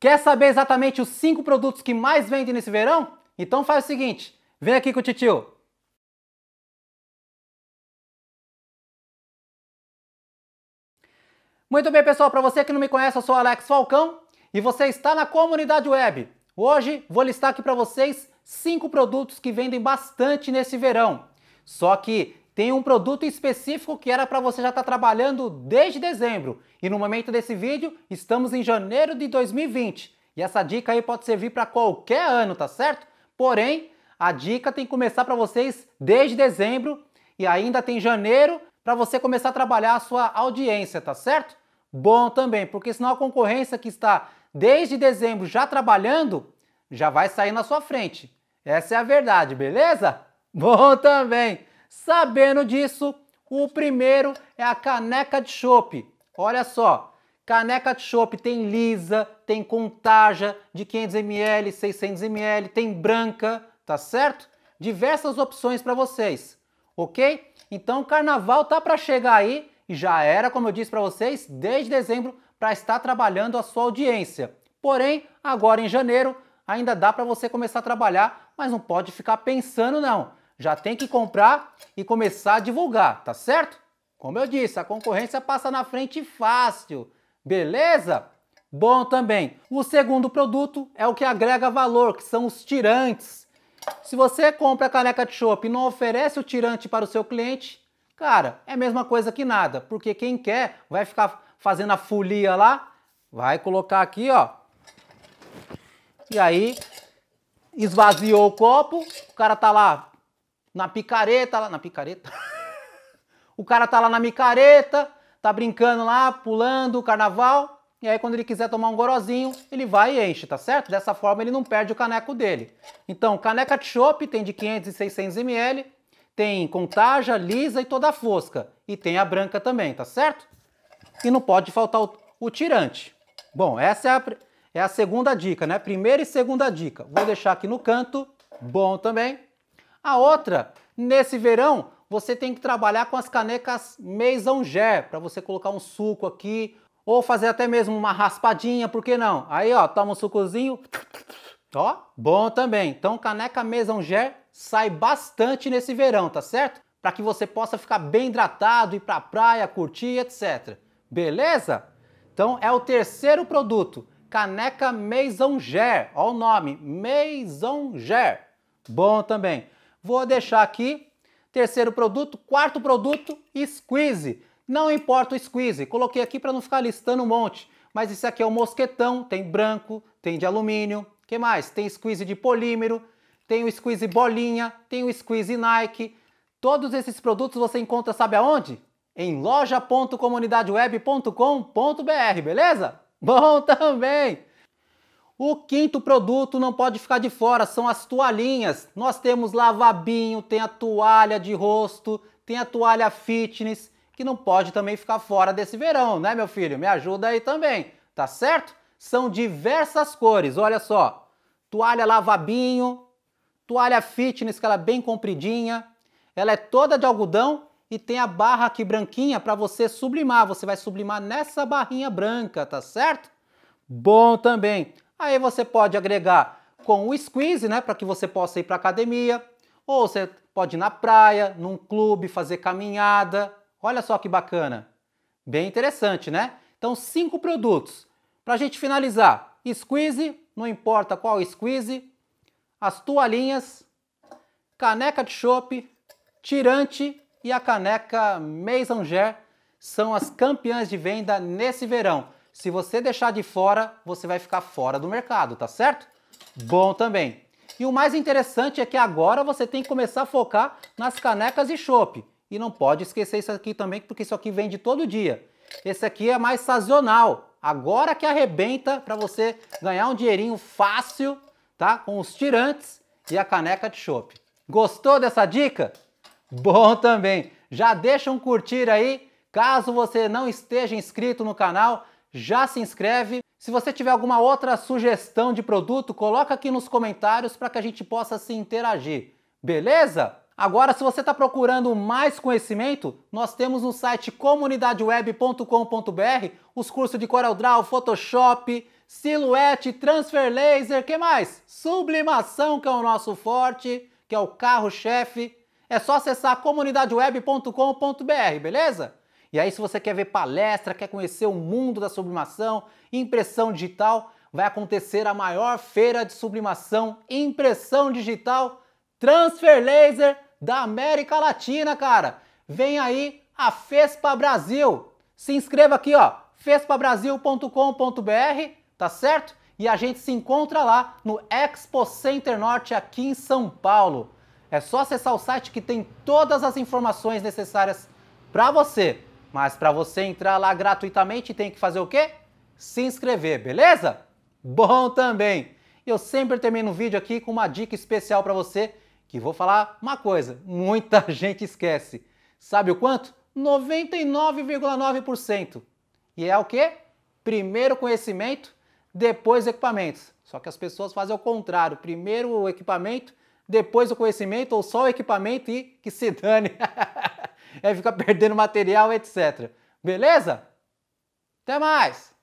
Quer saber exatamente os 5 produtos que mais vendem nesse verão? Então faz o seguinte, vem aqui com o titio. Muito bem, pessoal, para você que não me conhece, eu sou Alex Falcão e você está na comunidade web. Hoje vou listar aqui para vocês cinco produtos que vendem bastante nesse verão. Só que tem um produto específico que era para você já estar tá trabalhando desde dezembro. E no momento desse vídeo, estamos em janeiro de 2020. E essa dica aí pode servir para qualquer ano, tá certo? Porém, a dica tem que começar para vocês desde dezembro e ainda tem janeiro para você começar a trabalhar a sua audiência, tá certo? Bom também, porque senão a concorrência que está desde dezembro já trabalhando já vai sair na sua frente. Essa é a verdade, beleza? Bom também. Sabendo disso, o primeiro é a caneca de chopp. Olha só, caneca de chopp tem lisa, tem contagem de 500ml, 600ml, tem branca, tá certo? Diversas opções para vocês, ok? Então o carnaval tá para chegar aí e já era, como eu disse para vocês, desde dezembro para estar trabalhando a sua audiência. Porém, agora em janeiro ainda dá para você começar a trabalhar, mas não pode ficar pensando não já tem que comprar e começar a divulgar, tá certo? Como eu disse, a concorrência passa na frente fácil, beleza? Bom também. O segundo produto é o que agrega valor, que são os tirantes. Se você compra a caneca de chopp e não oferece o tirante para o seu cliente, cara, é a mesma coisa que nada, porque quem quer vai ficar fazendo a folia lá, vai colocar aqui, ó. E aí esvaziou o copo, o cara tá lá na picareta, lá na picareta. o cara tá lá na micareta, tá brincando lá, pulando o carnaval. E aí, quando ele quiser tomar um gorozinho, ele vai e enche, tá certo? Dessa forma, ele não perde o caneco dele. Então, caneca de chopp tem de 500 e 600 ml, tem contaja, lisa e toda fosca. E tem a branca também, tá certo? E não pode faltar o, o tirante. Bom, essa é a, é a segunda dica, né? Primeira e segunda dica. Vou deixar aqui no canto. Bom também. A outra, nesse verão, você tem que trabalhar com as canecas Maison Gé, para você colocar um suco aqui, ou fazer até mesmo uma raspadinha, por que não? Aí, ó, toma um sucozinho, ó, bom também. Então, caneca Maison Gé sai bastante nesse verão, tá certo? Para que você possa ficar bem hidratado, ir para a praia, curtir, etc. Beleza? Então, é o terceiro produto, caneca Maison Gé, ó o nome, Maison Gé. Bom também. Vou deixar aqui terceiro produto, quarto produto, squeeze. Não importa o squeeze, coloquei aqui para não ficar listando um monte, mas esse aqui é o mosquetão, tem branco, tem de alumínio, que mais? Tem squeeze de polímero, tem o squeeze bolinha, tem o squeeze Nike. Todos esses produtos você encontra sabe aonde? Em loja.comunidadeweb.com.br, beleza? Bom também! O quinto produto não pode ficar de fora, são as toalhinhas. Nós temos lavabinho, tem a toalha de rosto, tem a toalha fitness, que não pode também ficar fora desse verão, né, meu filho? Me ajuda aí também, tá certo? São diversas cores, olha só. Toalha lavabinho, toalha fitness, que ela é bem compridinha. Ela é toda de algodão e tem a barra aqui branquinha para você sublimar. Você vai sublimar nessa barrinha branca, tá certo? Bom também. Aí você pode agregar com o squeeze, né, para que você possa ir para academia, ou você pode ir na praia, num clube, fazer caminhada. Olha só que bacana. Bem interessante, né? Então, cinco produtos. Para a gente finalizar, squeeze, não importa qual squeeze, as toalhinhas, caneca de chope, tirante e a caneca Maisonger são as campeãs de venda nesse verão. Se você deixar de fora, você vai ficar fora do mercado, tá certo? Bom também. E o mais interessante é que agora você tem que começar a focar nas canecas e chopp. E não pode esquecer isso aqui também, porque isso aqui vende todo dia. Esse aqui é mais sazonal. Agora que arrebenta para você ganhar um dinheirinho fácil, tá? Com os tirantes e a caneca de chopp. Gostou dessa dica? Bom também. Já deixa um curtir aí. Caso você não esteja inscrito no canal, já se inscreve. Se você tiver alguma outra sugestão de produto, coloca aqui nos comentários para que a gente possa se interagir. Beleza? Agora, se você está procurando mais conhecimento, nós temos no site comunidadeweb.com.br os cursos de CorelDRAW, Photoshop, Silhouette, Transfer Laser, que mais? Sublimação, que é o nosso forte, que é o carro-chefe. É só acessar comunidadeweb.com.br, beleza? E aí, se você quer ver palestra, quer conhecer o mundo da sublimação, impressão digital, vai acontecer a maior feira de sublimação impressão digital Transfer Laser da América Latina, cara. Vem aí a FESPA Brasil. Se inscreva aqui, ó, fespabrasil.com.br, tá certo? E a gente se encontra lá no Expo Center Norte aqui em São Paulo. É só acessar o site que tem todas as informações necessárias para você. Mas para você entrar lá gratuitamente tem que fazer o quê? Se inscrever, beleza? Bom também. Eu sempre termino o vídeo aqui com uma dica especial para você, que vou falar uma coisa, muita gente esquece. Sabe o quanto? 99,9%. E é o quê? Primeiro conhecimento, depois equipamentos. Só que as pessoas fazem o contrário, primeiro o equipamento, depois o conhecimento ou só o equipamento e que se dane. e aí fica perdendo material, etc. Beleza? Até mais!